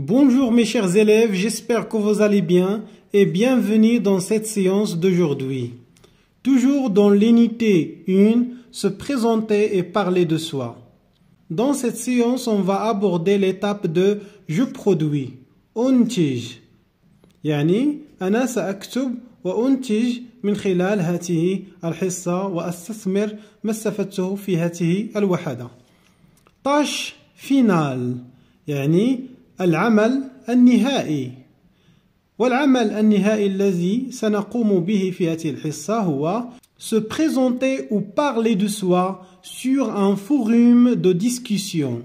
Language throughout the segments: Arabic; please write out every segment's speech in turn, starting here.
Bonjour mes chers élèves, j'espère que vous allez bien et bienvenue dans cette séance d'aujourd'hui. Toujours dans l'unité 1, se présenter et parler de soi. Dans cette séance, on va aborder l'étape de je produis, أنتج. يعني أنا سأكتب وأنتج من خلال هذه الحصة وأستثمر ما fi في al الوحدة. Tâche finale, يعني العمل النهائي والعمل النهائي الذي سنقوم به في هذه الحصة هو se présenter ou parler de soi sur un forum de discussion.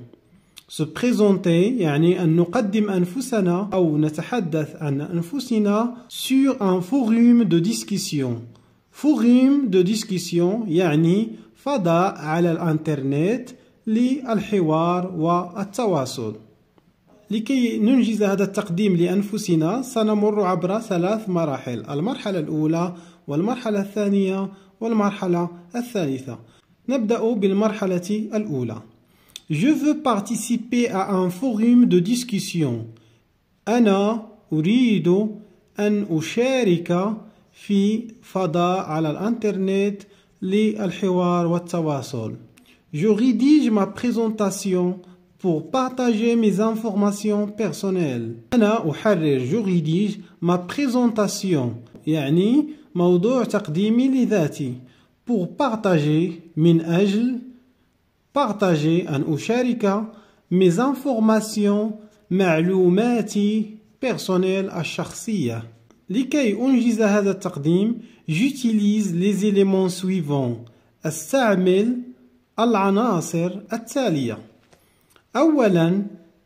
se présenter يعني أن نقدم أنفسنا أو نتحدث عن أنفسنا sur un forum de discussion. forum de discussion يعني فضاء على الإنترنت للحوار والتواصل. لكي ننجز هذا التقديم لأنفسنا سنمر عبر ثلاث مراحل المرحلة الأولى والمرحلة الثانية والمرحلة الثالثة نبدأ بالمرحلة الأولى Je veux participer à un forum de discussion. أنا أريد أن أشارك في فضاء على الإنترنت للحوار والتواصل. Je rédige ma présentation pour partager mes informations personnelles. أنا أحرر je rédige ma présentation يعني موضوع تقديمي لذاتي pour partager min أجل partager أن أشارك mes informations معلوماتي personnelle الشخصية لكي أنجز هذا التقديم j'utilise les éléments suivants استعمل العناصر التالية أولا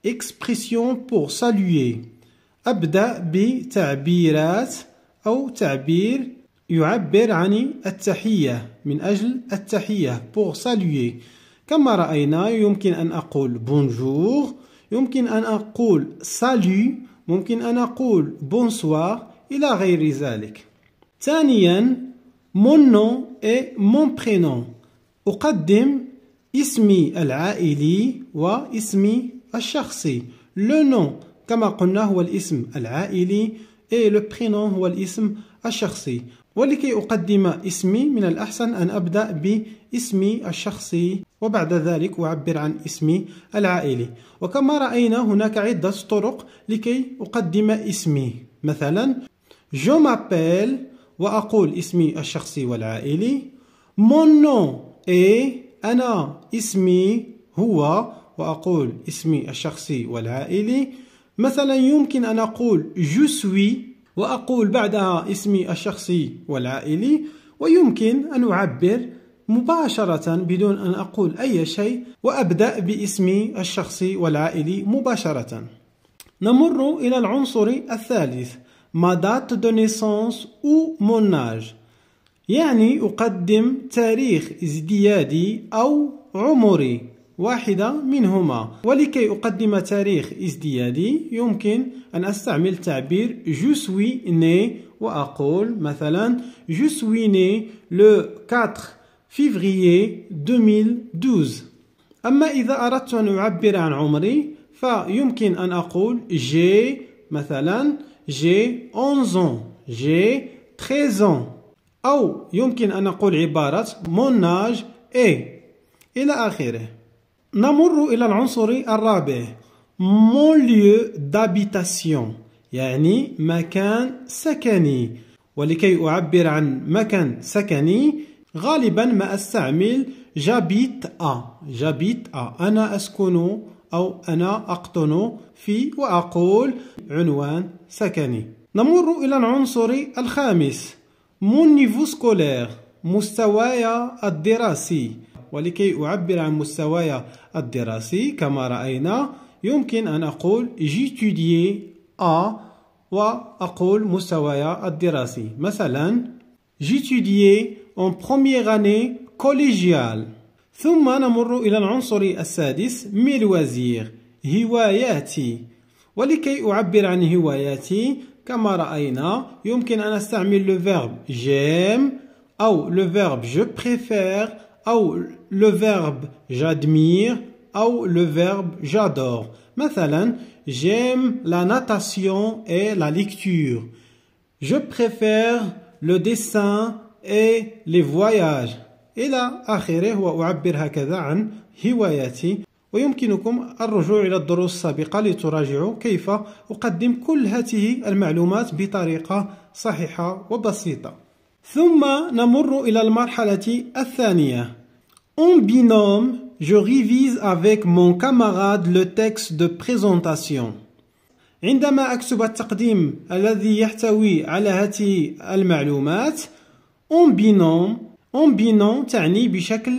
expression pour saluer أبدأ بتعبيرات أو تعبير يعبر عن التحية من أجل التحية pour saluer كما رأينا يمكن أن أقول bonjour يمكن أن أقول salut ممكن أن أقول bonsoir إلى غير ذلك ثانيا mon nom et mon prénom أقدم اسمي العائلي واسمي الشخصي لو نو كما قلنا هو الاسم العائلي اي لو برينون هو الاسم الشخصي ولكي أقدم اسمي من الأحسن أن أبدأ باسمي الشخصي وبعد ذلك أعبر عن اسمي العائلي وكما رأينا هناك عدة طرق لكي أقدم اسمي مثلا جو مابيل وأقول اسمي الشخصي والعائلي مون نون اي أنا اسمي هو وأقول اسمي الشخصي والعائلي مثلا يمكن أن أقول جو سوي وأقول بعدها اسمي الشخصي والعائلي ويمكن أن أعبر مباشرة بدون أن أقول أي شيء وأبدأ باسمي الشخصي والعائلي مباشرة نمر إلى العنصر الثالث ما دات دو نيسونس ou mon يعني أقدم تاريخ ازديادي أو عمري واحدة منهما ولكي أقدم تاريخ ازديادي يمكن أن أستعمل تعبير جو suis né وأقول مثلا جو suis ني لو 4 février 2012 أما إذا أردت أن أعبر عن عمري فيمكن أن أقول جي مثلا جي 11 ans 13 ans أو يمكن أن نقول عبارة موناج إي إلى آخره نمر إلى العنصر الرابع مون ليو دابيتاسيون يعني مكان سكني ولكي أعبر عن مكان سكني غالبا ما أستعمل جابيت أ جابيت أ أنا أسكن أو أنا أقطن في وأقول عنوان سكني نمر إلى العنصر الخامس مون نيفو سكولير مستوايا الدراسي ولكي أعبر عن مستوايا الدراسي كما رأينا يمكن أن أقول جيتوديي أ وأقول مستوايا الدراسي مثلا جيتوديي أون بروميير أني كوليجيال ثم نمر إلى العنصر السادس ميلوازير هواياتي ولكي أعبر عن هواياتي كما رأينا يمكن أن أستعمل le verbe j'aime ou le verbe je préfère ou le verbe j'admire ou le verbe j'adore مثلا j'aime la natation et la lecture je préfère le dessin et les voyages Et إلى آخره وأعبر هكذا عن هواياتي ويمكنكم الرجوع إلى الدروس السابقة لتراجعوا كيف أقدم كل هذه المعلومات بطريقة صحيحة وبسيطة ثم نمر إلى المرحلة الثانية En binôme, je révise avec mon camarade le texte de présentation. عندما أكتب التقديم الذي يحتوي على هذه المعلومات en binôme, en binôme تعني بشكل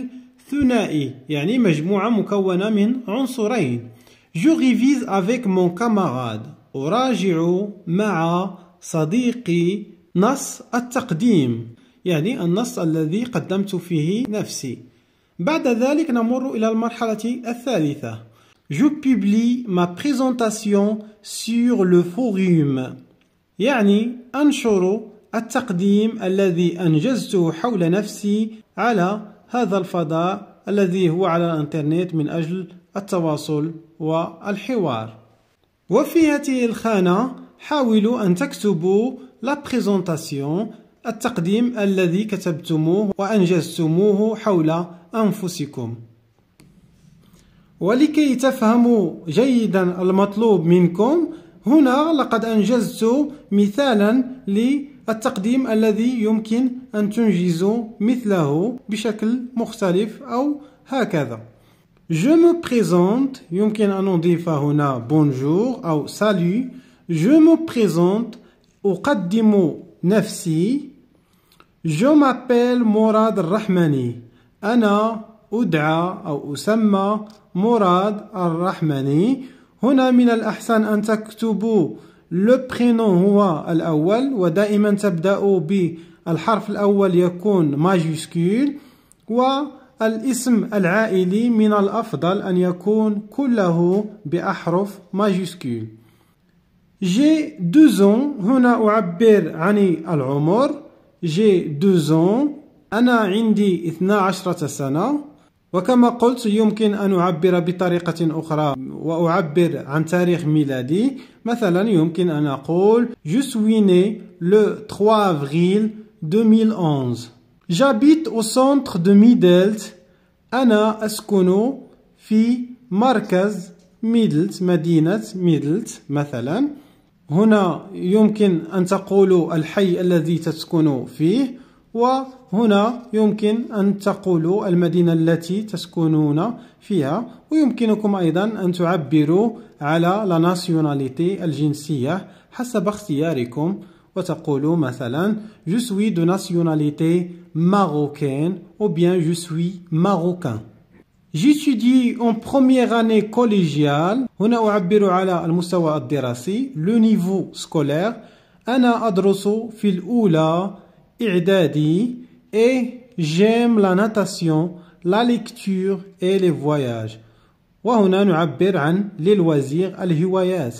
ثنائي يعني مجموعة مكونة من عنصرين جو ريفيز افيك مون كاماراد أراجع مع صديقي نص التقديم يعني النص الذي قدمت فيه نفسي بعد ذلك نمر إلى المرحلة الثالثة جو بيبلي ما بريزونتاسيون sur le forum يعني أنشر التقديم الذي أنجزته حول نفسي على هذا الفضاء الذي هو على الانترنت من اجل التواصل والحوار وفي هذه الخانه حاولوا ان تكتبوا لا بريزونتاسيون التقديم الذي كتبتموه وانجزتموه حول انفسكم ولكي تفهموا جيدا المطلوب منكم هنا لقد أنجزت مثالا التقديم الذي يمكن أن تنجزوا مثله بشكل مختلف أو هكذا Je me présente يمكن أن نضيف هنا bonjour أو salut Je me présente أقدم نفسي Je m'appelle مراد Rahmani أنا أدعى أو أسمى مراد الرحمني هنا من الأحسن أن تكتبوا لو برينون هو الأول ودائما تبدأ بالحرف الأول يكون ماجيسكول والاسم العائلي من الأفضل أن يكون كله بأحرف ماجيسكول جي دوزون هنا أعبر عن العمر جي دوزون أنا عندي 12 سنة وكما قلت يمكن أن أعبر بطريقة أخرى وأعبر عن تاريخ ميلادي مثلا يمكن أن أقول Je suis né le 3 avril 2011 J'habite au centre de Middelt أنا أسكن في مركز ميدلت مدينة ميدلت مثلا هنا يمكن أن تقول الحي الذي تسكن فيه وهنا يمكن أن تقولوا المدينة التي تسكنون فيها ويمكنكم أيضا أن تعبروا على لا ناسيوناليتي الجنسية حسب اختياركم وتقولوا مثلا je suis de nationalité marocaine ou bien je suis marocain J'étudie en première année collégiale هنا أعبر على المستوى الدراسي le niveau scolaire أنا أدرس في الأولى إعدادي et j'aime la natation, la lecture et les voyages. وهنا نعبر عن للوزير الهوايات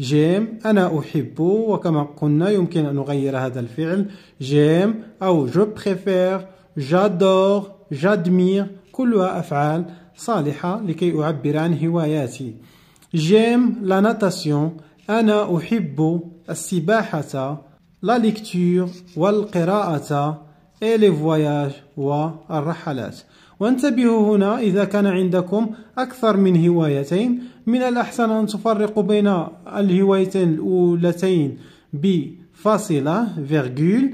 جيم أنا أحب وكما قلنا يمكن أن نغير هذا الفعل جيم أو جو بريفير جادور جادمير كلها أفعال صالحة لكي أعبر عن هواياتي جيم لا ناتاسيون أنا أحب السباحة la lecture والقراءة et les voyages والرحلات وانتبهوا هنا إذا كان عندكم أكثر من هوايتين من الأحسن أن تفرقوا بين الهوايتين الأولتين بفاصلة virgule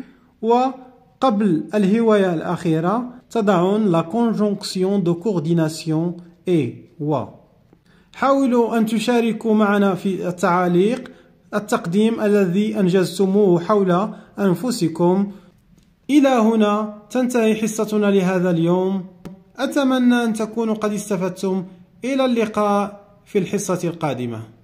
وقبل الهواية الأخيرة تضعون la conjonction de coordination et و حاولوا أن تشاركوا معنا في التعاليق التقديم الذي أنجزتموه حول أنفسكم إلى هنا تنتهي حصتنا لهذا اليوم أتمنى أن تكونوا قد استفدتم إلى اللقاء في الحصة القادمة